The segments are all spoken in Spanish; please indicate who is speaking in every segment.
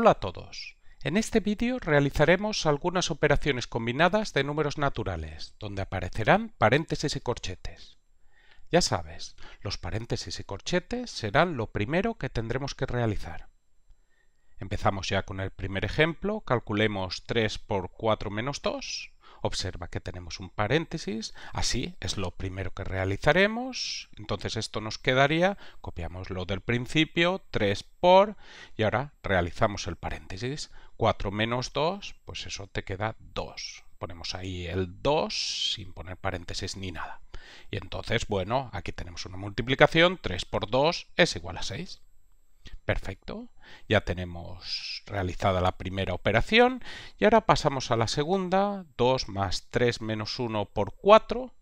Speaker 1: Hola a todos. En este vídeo realizaremos algunas operaciones combinadas de números naturales, donde aparecerán paréntesis y corchetes. Ya sabes, los paréntesis y corchetes serán lo primero que tendremos que realizar. Empezamos ya con el primer ejemplo, calculemos 3 por 4 menos 2. Observa que tenemos un paréntesis, así es lo primero que realizaremos. Entonces esto nos quedaría, copiamos lo del principio, 3 por, y ahora realizamos el paréntesis. 4 menos 2, pues eso te queda 2. Ponemos ahí el 2 sin poner paréntesis ni nada. Y entonces, bueno, aquí tenemos una multiplicación, 3 por 2 es igual a 6. Perfecto, ya tenemos realizada la primera operación y ahora pasamos a la segunda, 2 más 3 menos 1 por 4.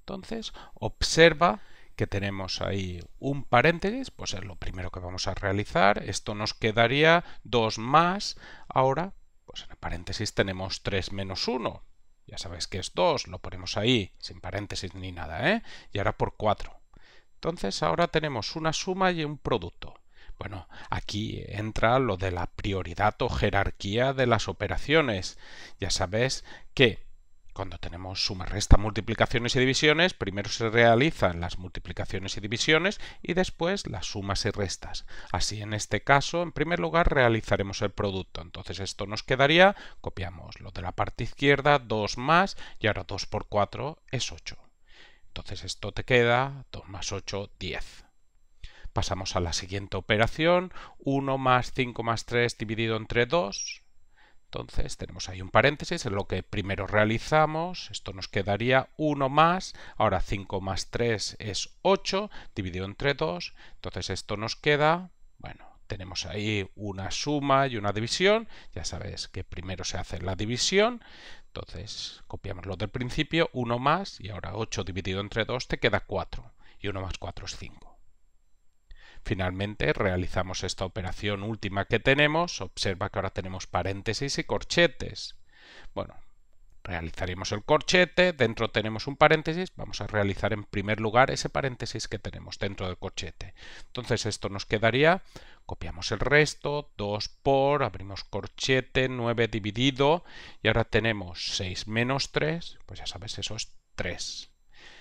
Speaker 1: Entonces, observa que tenemos ahí un paréntesis, pues es lo primero que vamos a realizar. Esto nos quedaría 2 más. Ahora, pues en el paréntesis tenemos 3 menos 1. Ya sabéis que es 2, lo ponemos ahí, sin paréntesis ni nada, ¿eh? Y ahora por 4. Entonces, ahora tenemos una suma y un producto. Bueno, aquí entra lo de la prioridad o jerarquía de las operaciones. Ya sabes que cuando tenemos suma, resta, multiplicaciones y divisiones, primero se realizan las multiplicaciones y divisiones y después las sumas y restas. Así en este caso, en primer lugar, realizaremos el producto. Entonces esto nos quedaría, copiamos lo de la parte izquierda, 2 más, y ahora 2 por 4 es 8. Entonces esto te queda 2 más 8, 10. Pasamos a la siguiente operación, 1 más 5 más 3 dividido entre 2. Entonces tenemos ahí un paréntesis, en lo que primero realizamos, esto nos quedaría 1 más, ahora 5 más 3 es 8, dividido entre 2, entonces esto nos queda, bueno, tenemos ahí una suma y una división, ya sabes que primero se hace la división, entonces copiamos lo del principio, 1 más y ahora 8 dividido entre 2 te queda 4 y 1 más 4 es 5. Finalmente realizamos esta operación última que tenemos. Observa que ahora tenemos paréntesis y corchetes. Bueno, realizaremos el corchete, dentro tenemos un paréntesis, vamos a realizar en primer lugar ese paréntesis que tenemos dentro del corchete. Entonces esto nos quedaría, copiamos el resto, 2 por, abrimos corchete, 9 dividido, y ahora tenemos 6 menos 3, pues ya sabes, eso es 3.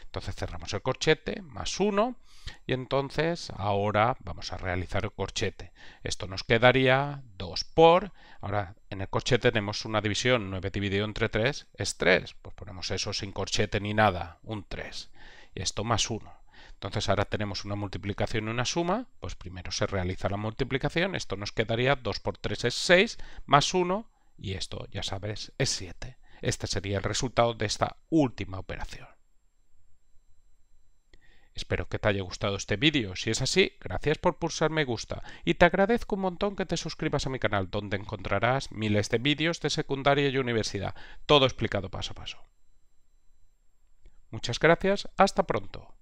Speaker 1: Entonces cerramos el corchete, más 1, y entonces ahora vamos a realizar el corchete. Esto nos quedaría 2 por, ahora en el corchete tenemos una división, 9 dividido entre 3 es 3, pues ponemos eso sin corchete ni nada, un 3. Y esto más 1. Entonces ahora tenemos una multiplicación y una suma, pues primero se realiza la multiplicación, esto nos quedaría 2 por 3 es 6, más 1, y esto, ya sabes, es 7. Este sería el resultado de esta última operación. Espero que te haya gustado este vídeo, si es así, gracias por pulsar me gusta y te agradezco un montón que te suscribas a mi canal donde encontrarás miles de vídeos de secundaria y universidad, todo explicado paso a paso. Muchas gracias, hasta pronto.